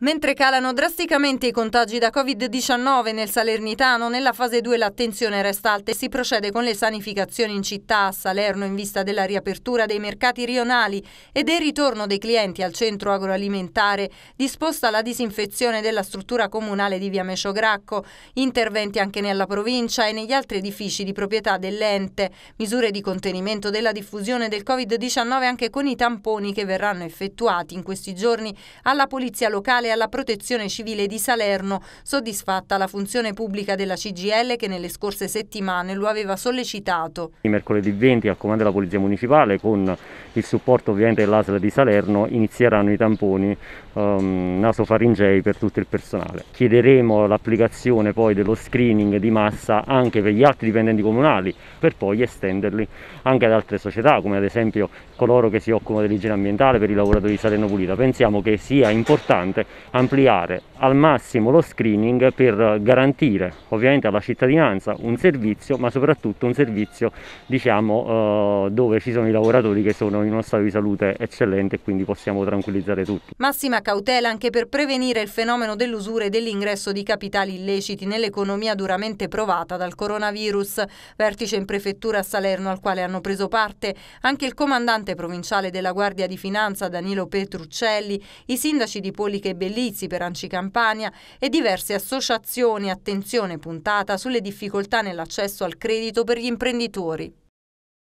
Mentre calano drasticamente i contagi da Covid-19 nel Salernitano, nella fase 2 l'attenzione resta alta e si procede con le sanificazioni in città a Salerno in vista della riapertura dei mercati rionali e del ritorno dei clienti al centro agroalimentare, disposta la disinfezione della struttura comunale di via Mesciogracco, interventi anche nella provincia e negli altri edifici di proprietà dell'ente, misure di contenimento della diffusione del Covid-19 anche con i tamponi che verranno effettuati in questi giorni alla polizia locale affidare alla Protezione Civile di Salerno, soddisfatta la funzione pubblica della CGL che nelle scorse settimane lo aveva sollecitato. Il mercoledì 20 al comando della Polizia Municipale con il supporto ovviamente dell'ASL di Salerno inizieranno i tamponi um, nasofaringei per tutto il personale. Chiederemo l'applicazione poi dello screening di massa anche per gli altri dipendenti comunali per poi estenderli anche ad altre società come ad esempio coloro che si occupano dell'igiene ambientale per i lavoratori di Salerno Pulita. Pensiamo che sia importante ampliare al massimo lo screening per garantire ovviamente alla cittadinanza un servizio ma soprattutto un servizio diciamo eh, dove ci sono i lavoratori che sono in uno stato di salute eccellente e quindi possiamo tranquillizzare tutti. Massima cautela anche per prevenire il fenomeno dell'usura e dell'ingresso di capitali illeciti nell'economia duramente provata dal coronavirus. Vertice in prefettura a Salerno al quale hanno preso parte anche il comandante provinciale della Guardia di Finanza Danilo Petruccelli, i sindaci di Poliche e Bellini Lizi per Anci Campania e diverse associazioni attenzione puntata sulle difficoltà nell'accesso al credito per gli imprenditori.